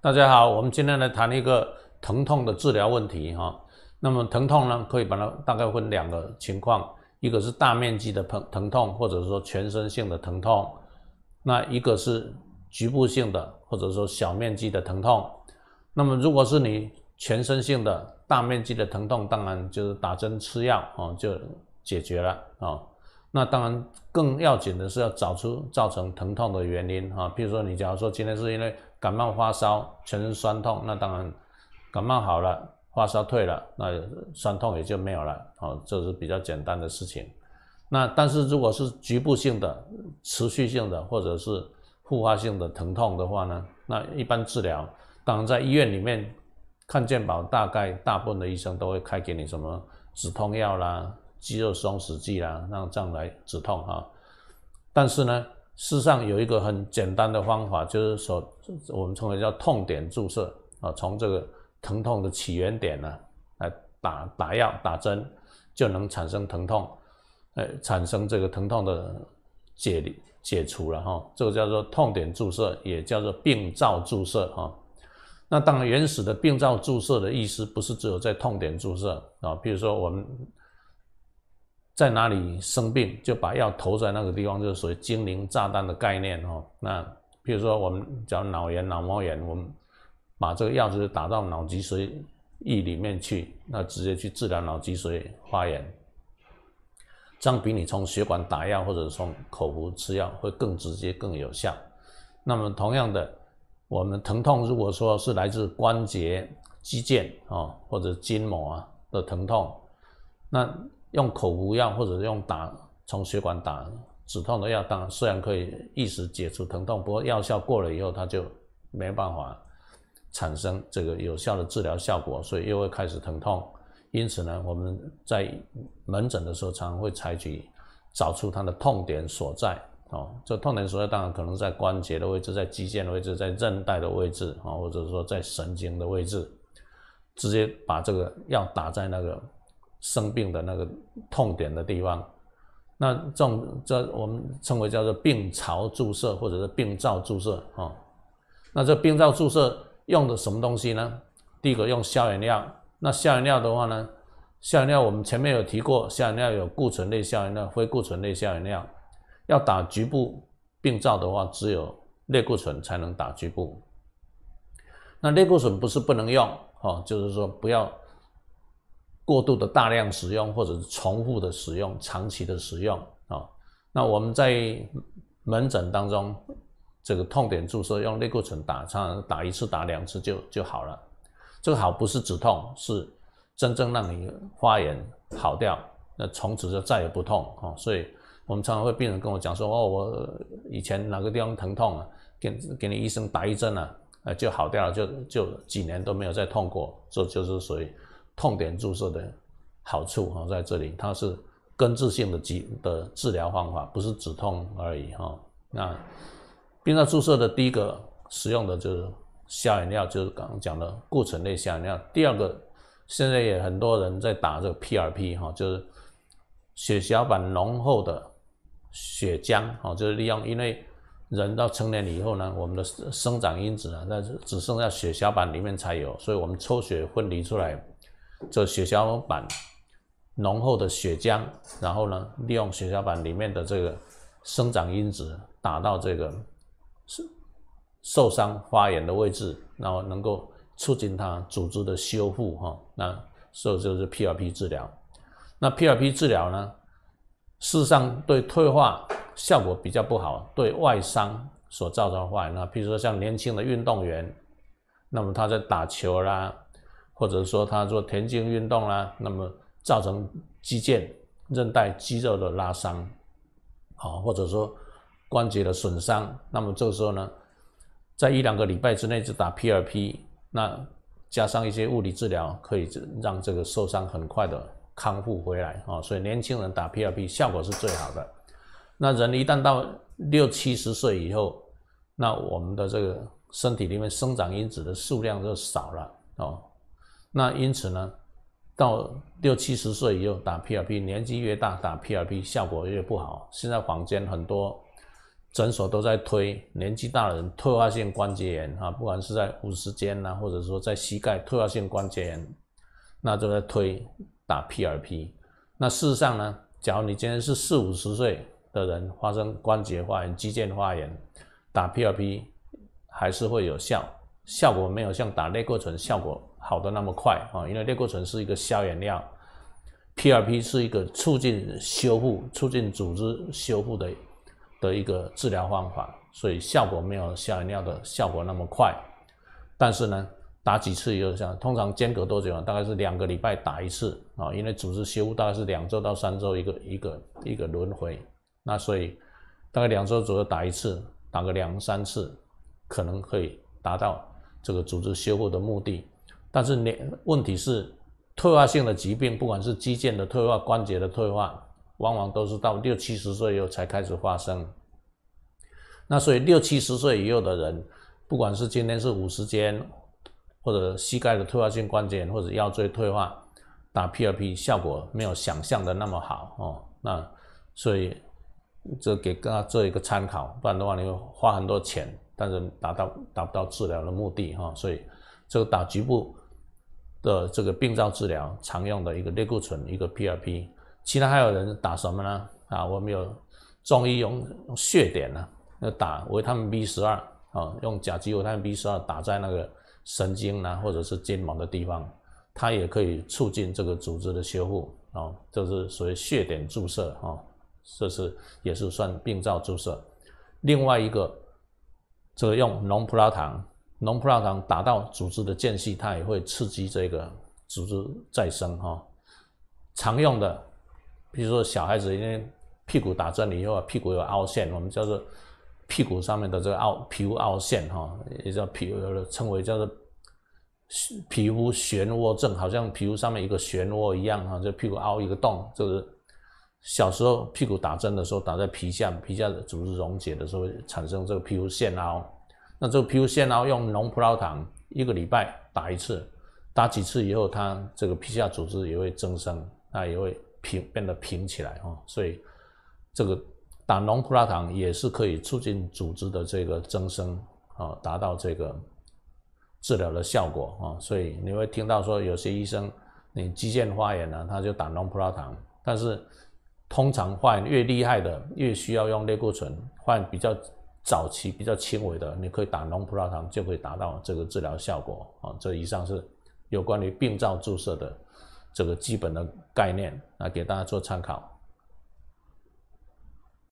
大家好，我们今天来谈一个疼痛的治疗问题哈。那么疼痛呢，可以把它大概分两个情况，一个是大面积的疼疼痛，或者说全身性的疼痛，那一个是局部性的，或者说小面积的疼痛。那么如果是你全身性的、大面积的疼痛，当然就是打针吃药啊就解决了啊。那当然，更要紧的是要找出造成疼痛的原因啊。比如说，你假如说今天是因为感冒发烧，全身酸痛，那当然，感冒好了，发烧退了，那酸痛也就没有了。啊，这是比较简单的事情。那但是如果是局部性的、持续性的或者是复发性的疼痛的话呢，那一般治疗，当然在医院里面看健保，大概大部分的医生都会开给你什么止痛药啦。肌肉松弛剂啦，让这样来止痛哈。但是呢，世上有一个很简单的方法，就是说我们称为叫痛点注射啊，从这个疼痛的起源点呢来打打药打针，就能产生疼痛，呃，产生这个疼痛的解解除了哈。这个叫做痛点注射，也叫做病灶注射啊。那当然，原始的病灶注射的意思不是只有在痛点注射啊，比如说我们。在哪里生病，就把药投在那个地方，就是属于精灵炸弹”的概念哦。那比如说，我们讲脑炎、脑膜炎，我们把这个药就是打到脑脊髓液里面去，那直接去治疗脑脊髓发炎，这样比你从血管打药或者从口服吃药会更直接、更有效。那么，同样的，我们疼痛如果说是来自关节、肌腱啊或者筋膜啊的疼痛，那。用口服药，或者用打从血管打止痛的药，当然虽然可以一时解除疼痛，不过药效过了以后，它就没办法产生这个有效的治疗效果，所以又会开始疼痛。因此呢，我们在门诊的时候，常会采取找出它的痛点所在哦，这痛点所在当然可能在关节的位置，在肌腱的位置，在韧带的位置啊，或者说在神经的位置，直接把这个药打在那个。生病的那个痛点的地方，那这种这我们称为叫做病巢注射或者是病灶注射啊。那这病灶注射用的什么东西呢？第一个用消炎药。那消炎药的话呢，消炎药我们前面有提过，消炎药有固醇类消炎药、非固醇类消炎药。要打局部病灶的话，只有类固醇才能打局部。那类固醇不是不能用哦，就是说不要。过度的大量使用，或者是重复的使用，长期的使用啊，那我们在门诊当中，这个痛点注射用类固醇打，常常打一次、打两次就就好了。这个好不是止痛，是真正让你发炎好掉，那从此就再也不痛啊。所以我们常常会病人跟我讲说：“哦，我以前哪个地方疼痛啊，给给你医生打一针啊，呃，就好掉了，就就几年都没有再痛过。”这就是属于。痛点注射的好处哈在这里，它是根治性的治的治疗方法，不是止痛而已哈。那病灶注射的第一个使用的就是消炎药，就是刚刚讲的固醇类消炎药。第二个，现在也很多人在打这个 PRP 哈，就是血小板浓厚的血浆哈，就是利用因为人到成年以后呢，我们的生长因子啊，那只剩下血小板里面才有，所以我们抽血分离出来。这血小板浓厚的血浆，然后呢，利用血小板里面的这个生长因子打到这个受受伤发炎的位置，然后能够促进它组织的修复哈。那所以就是 P R P 治疗。那 P R P 治疗呢，事实上对退化效果比较不好，对外伤所造成的坏那比如说像年轻的运动员，那么他在打球啦。或者说他做田径运动啦，那么造成肌腱、韧带、肌肉的拉伤，啊，或者说关节的损伤，那么这个时候呢，在一两个礼拜之内就打 P R P，那加上一些物理治疗，可以让这个受伤很快的康复回来啊，所以年轻人打 P R P 效果是最好的。那人一旦到六七十岁以后，那我们的这个身体里面生长因子的数量就少了哦，那因此呢，到六七十岁以后打 PRP，年纪越大打 PRP 效果越不好。现在坊间很多诊所都在推年纪大的人退化性关节炎啊，不管是在五十肩呐，或者说在膝盖退化性关节炎，那就在推打 PRP。那事实上呢，假如你今天是四五十岁的人发生关节化炎、肌腱化炎，打 PRP 还是会有效。效果没有像打类固醇效果好的那么快啊，因为类固醇是一个消炎药，PRP 是一个促进修复、促进组织修复的的一个治疗方法，所以效果没有消炎药的效果那么快。但是呢，打几次以后，像通常间隔多久啊？大概是两个礼拜打一次啊，因为组织修复大概是两周到三周一个一个一个轮回，那所以大概两周左右打一次，打个两三次，可能可以达到。这个组织修复的目的，但是你问题是退化性的疾病，不管是肌腱的退化、关节的退化，往往都是到六七十岁以后才开始发生。那所以六七十岁以后的人，不管是今天是五十肩，或者膝盖的退化性关节炎，或者腰椎退化，打 PRP 效果没有想象的那么好哦。那所以这给大家做一个参考，不然的话你会花很多钱。但是达到达不到治疗的目的哈，所以这个打局部的这个病灶治疗常用的一个类固醇一个 PRP，其他还有人打什么呢？啊，我们有中医用用血点呢，要打维他命 B 十二，啊，用甲基维他命 B 十二打在那个神经呢或者是肩膀的地方，它也可以促进这个组织的修复啊，这是所谓血点注射啊，这是也是算病灶注射，另外一个。这个用浓葡萄糖，浓葡萄糖打到组织的间隙，它也会刺激这个组织再生哈。常用的，比如说小孩子因为屁股打针了以后，屁股有凹陷，我们叫做屁股上面的这个凹皮肤凹陷哈，也叫皮称为叫做皮肤漩涡症，好像皮肤上面一个漩涡一样哈，就屁股凹一个洞就是。小时候屁股打针的时候，打在皮下，皮下的组织溶解的时候产生这个皮肤腺凹。那这个皮肤腺凹用浓葡萄糖一个礼拜打一次，打几次以后，它这个皮下组织也会增生，那也会平变得平起来哦。所以这个打浓葡萄糖也是可以促进组织的这个增生啊，达到这个治疗的效果啊。所以你会听到说有些医生你肌腱发炎了，他就打浓葡萄糖，但是。通常患越厉害的越需要用类固醇，患比较早期比较轻微的，你可以打浓葡萄糖就可以达到这个治疗效果啊。这以上是有关于病灶注射的这个基本的概念，来给大家做参考。